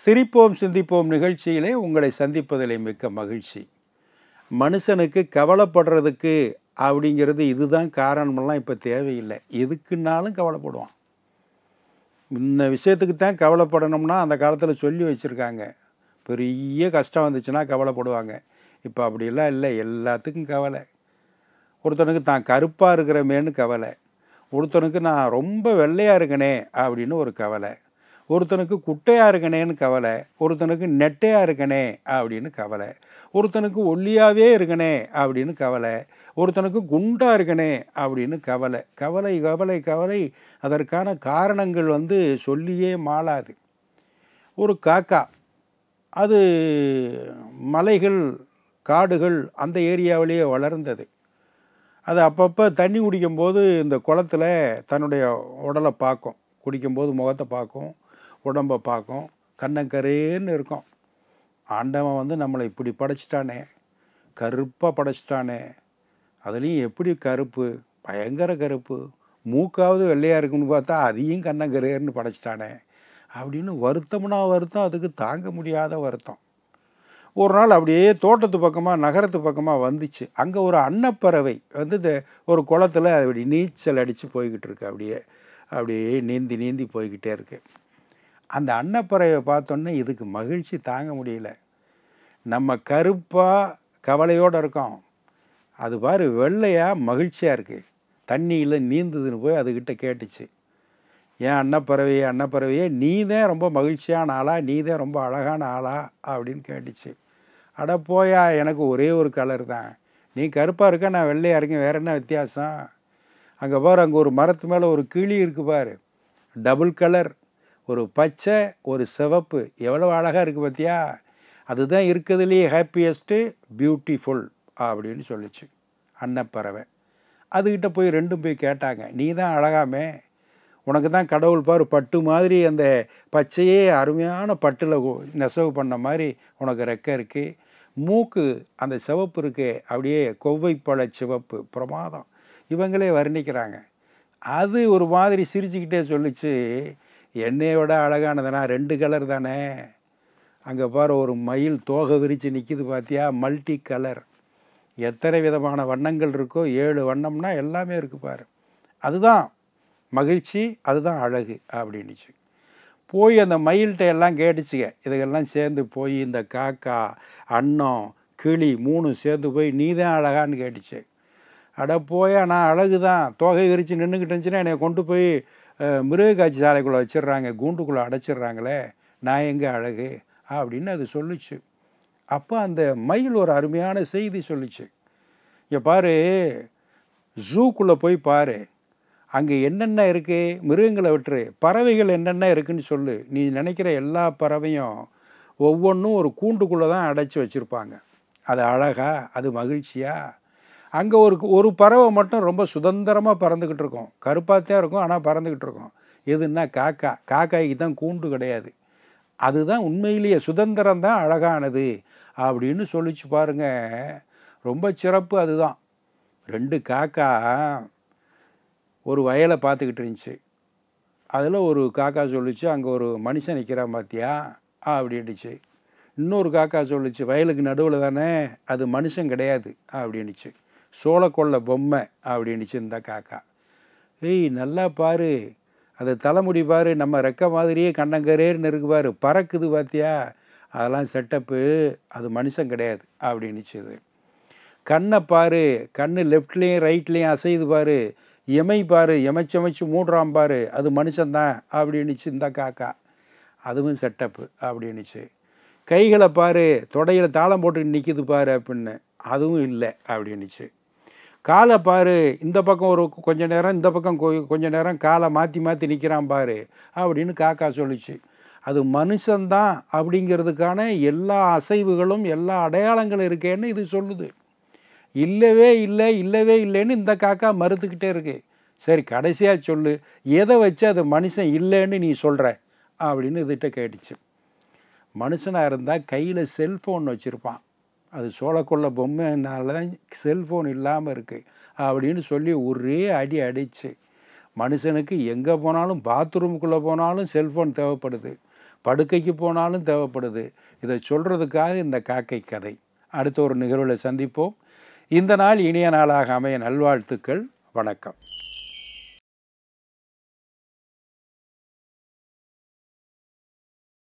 சிரிப்போம் சிந்திப்போம் நிகழ்ச்சியிலே உங்களை சந்திப்பதிலே மிக்க மகிழ்ச்சி மனுஷனுக்கு கவலைப்படுறதுக்கு அப்படிங்கிறது இதுதான் காரணமெல்லாம் இப்போ தேவையில்லை எதுக்குன்னாலும் கவலைப்படுவான் இந்த விஷயத்துக்கு தான் கவலைப்படணும்னா அந்த காலத்தில் சொல்லி வச்சுருக்காங்க பெரிய கஷ்டம் வந்துச்சுன்னா கவலைப்படுவாங்க இப்போ அப்படிலாம் இல்லை எல்லாத்துக்கும் கவலை ஒருத்தனுக்கு தான் கருப்பாக இருக்கிறமேன்னு கவலை ஒருத்தனுக்கு நான் ரொம்ப வெள்ளையாக இருக்கனே அப்படின்னு ஒரு கவலை ஒருத்தனுக்கு குட்டையாக இருக்கணேன்னு கவலை ஒருத்தனுக்கு நெட்டையாக இருக்கணே அப்படின்னு கவலை ஒருத்தனுக்கு ஒல்லியாகவே இருக்கணே அப்படின்னு கவலை ஒருத்தனுக்கு குண்டாக இருக்கணே அப்படின்னு கவலை கவலை கவலை கவலை அதற்கான காரணங்கள் வந்து சொல்லியே மாளாது ஒரு காக்கா அது மலைகள் காடுகள் அந்த ஏரியாவிலேயே வளர்ந்தது அது அப்பப்போ தண்ணி குடிக்கும்போது இந்த குளத்தில் தன்னுடைய உடலை பார்க்கும் குடிக்கும்போது முகத்தை பார்க்கும் உடம்பை பார்க்கும் கண்ணங்கரேன்னு இருக்கும் ஆண்டவன் வந்து நம்மளை இப்படி படைச்சிட்டானே கருப்பாக படைச்சிட்டானே அதுலேயும் எப்படி கருப்பு பயங்கர கருப்பு மூக்காவது வெள்ளையாக இருக்குன்னு பார்த்தா அதையும் கண்ணங்கரேன்னு படைச்சிட்டானே அப்படின்னு வருத்தம்னா வருத்தம் அதுக்கு தாங்க முடியாத வருத்தம் ஒரு நாள் அப்படியே தோட்டத்து பக்கமாக நகரத்து பக்கமாக வந்துச்சு அங்கே ஒரு அன்னப்பறவை வந்து ஒரு குளத்தில் அப்படி நீச்சல் அடித்து போய்கிட்டு இருக்கு அப்படியே அப்படியே நீந்தி நீந்தி போய்கிட்டே இருக்குது அந்த அன்னப்பறவை பார்த்தோன்னே இதுக்கு மகிழ்ச்சி தாங்க முடியல நம்ம கருப்பாக கவலையோடு இருக்கோம் அது பாரு வெள்ளையாக மகிழ்ச்சியாக இருக்குது தண்ணியில் நீந்துதுன்னு போய் அதுக்கிட்ட கேட்டுச்சு ஏன் அன்னப்பறவையே அன்னப்பறவையே நீ தான் ரொம்ப மகிழ்ச்சியான ஆளா நீ தான் ரொம்ப அழகான ஆளா அப்படின்னு கேட்டுச்சு அட போயா எனக்கு ஒரே ஒரு கலர் தான் நீ கருப்பாக இருக்க நான் வெள்ளையாக இருக்கேன் வேறு என்ன வித்தியாசம் அங்கே பாரு அங்கே ஒரு மரத்து மேலே ஒரு கிளி இருக்குது பாரு டபுள் கலர் ஒரு பச்சை ஒரு சிவப்பு எவ்வளோ அழகாக இருக்குது பார்த்தியா அதுதான் இருக்கிறதுலேயே ஹாப்பியஸ்ட்டு பியூட்டிஃபுல் அப்படின்னு சொல்லிச்சு அன்னப்பறவை அதுக்கிட்ட போய் ரெண்டும் போய் கேட்டாங்க நீ தான் அழகாமே உனக்கு தான் கடவுள் பார் பட்டு மாதிரி அந்த பச்சையே அருமையான பட்டில் நெசவு பண்ண மாதிரி உனக்கு ரெக்கை இருக்குது மூக்கு அந்த சிவப்பு இருக்கு அப்படியே கொவ்வைப்பழ சிவப்பு பிரமாதம் இவங்களே வர்ணிக்கிறாங்க அது ஒரு மாதிரி சிரிச்சுக்கிட்டே சொல்லிச்சு எண்ணெயோட அழகானதுனா ரெண்டு கலர் தானே அங்கே பாரு ஒரு மயில் தோகை விரித்து நிற்கிது பார்த்தியா மல்டி கலர் எத்தனை விதமான வண்ணங்கள் இருக்கோ ஏழு வண்ணம்னா எல்லாமே இருக்குது பார் அதுதான் மகிழ்ச்சி அதுதான் அழகு அப்படின்னுச்சு போய் அந்த மயில்கிட்ட எல்லாம் கேட்டுச்சுங்க இதுக்கெல்லாம் சேர்ந்து போய் இந்த காக்கா அன்னம் கிளி மூணு சேர்ந்து போய் நீ தான் அழகான்னு கேட்டுச்சு அட போய் நான் அழகு தான் தோகை விரித்து நின்றுக்கிட்டு இருந்துச்சுன்னா என்னை கொண்டு போய் மிருக காட்சி சாலைக்குள்ளே வச்சிடுறாங்க கூண்டுக்குள்ளே அடைச்சிடுறாங்களே நான் எங்கே அழகு அப்படின்னு அது சொல்லிச்சு அப்போ அந்த மயில் ஒரு அருமையான செய்தி சொல்லிச்சு இங்கே பாரு ஜூக்குள்ளே போய் பாரு அங்கே என்னென்ன இருக்குது மிருகங்களை விட்டுரு பறவைகள் என்னென்ன இருக்குதுன்னு சொல்லு நீ நினைக்கிற எல்லா பறவையும் ஒவ்வொன்றும் ஒரு கூண்டுக்குள்ளே தான் அடைச்சி வச்சுருப்பாங்க அது அழகா அது மகிழ்ச்சியாக அங்கே ஒரு ஒரு பறவை மட்டும் ரொம்ப சுதந்திரமாக பறந்துக்கிட்டு இருக்கும் கருப்பாத்தையாக இருக்கும் ஆனால் பறந்துக்கிட்டு இருக்கும் எதுன்னா காக்கா காக்காய்க்கு தான் கூண்டு கிடையாது அதுதான் உண்மையிலேயே சுதந்திரம் தான் அழகானது அப்படின்னு சொல்லிச்சு பாருங்கள் ரொம்ப சிறப்பு அதுதான் ரெண்டு காக்கா ஒரு வயலை பார்த்துக்கிட்டு இருந்துச்சு அதில் ஒரு காக்கா சொல்லிச்சு அங்கே ஒரு மனுஷன் நிற்கிறா பார்த்தியா அப்படின்ட்டுச்சு இன்னொரு காக்கா சொல்லிச்சு வயலுக்கு நடுவில் தானே அது மனுஷன் கிடையாது அப்படின்னுச்சு சோளக்கொள்ள பொம்மை அப்படின்னுச்சு இந்த காக்கா ஏய் நல்லா பாரு அது தலைமுடி பாரு நம்ம ரெக்க மாதிரியே கண்ணங்கரேர்னு இருக்கு பாரு பறக்குது பார்த்தியா அதெல்லாம் செட்டப்பு அது மனுஷன் கிடையாது அப்படின்னுச்சுது கண்ணை பாரு கண் லெஃப்ட்லேயும் ரைட்லேயும் அசையுது பாரு எமை பாரு எமைச்சமைச்சு மூடுறான் பாரு அது மனுஷன்தான் அப்படின்னுச்சு இந்த காக்கா அதுவும் செட்டப்பு அப்படின்னுச்சு கைகளை பாரு தொடையில் தாளம் போட்டு நிற்கிது பாரு அப்படின்னு அதுவும் இல்லை அப்படின்னுச்சு காலை பாரு இந்த பக்கம் ஒரு கொஞ்ச நேரம் இந்த பக்கம் கொஞ்சம் நேரம் காலை மாற்றி மாற்றி நிற்கிறான் பாரு அப்படின்னு காக்கா சொல்லிச்சு அது மனுஷன்தான் அப்படிங்கிறதுக்கான எல்லா அசைவுகளும் எல்லா அடையாளங்களும் இருக்கேன்னு இது சொல்லுது இல்லவே இல்லை இல்லவே இல்லைன்னு இந்த காக்கா மறுத்துக்கிட்டே இருக்கு சரி கடைசியாக சொல்லு எதை வச்சு அது மனுஷன் இல்லைன்னு நீ சொல்கிற அப்படின்னு இதுகிட்ட கேட்டுச்சு மனுஷனாக இருந்தால் கையில் செல்ஃபோன் வச்சுருப்பான் அது சோழக்கொள்ள பொம்மைனால தான் செல்ஃபோன் இல்லாமல் இருக்குது அப்படின்னு சொல்லி ஒரே அடி அடித்து மனுஷனுக்கு எங்கே போனாலும் பாத்ரூமுக்குள்ளே போனாலும் செல்ஃபோன் தேவைப்படுது படுக்கைக்கு போனாலும் தேவைப்படுது இதை சொல்கிறதுக்காக இந்த காக்கை கதை அடுத்த ஒரு நிகழ்வில் சந்திப்போம் இந்த நாள் இனிய நாளாக அமைய நல்வாழ்த்துக்கள் வணக்கம்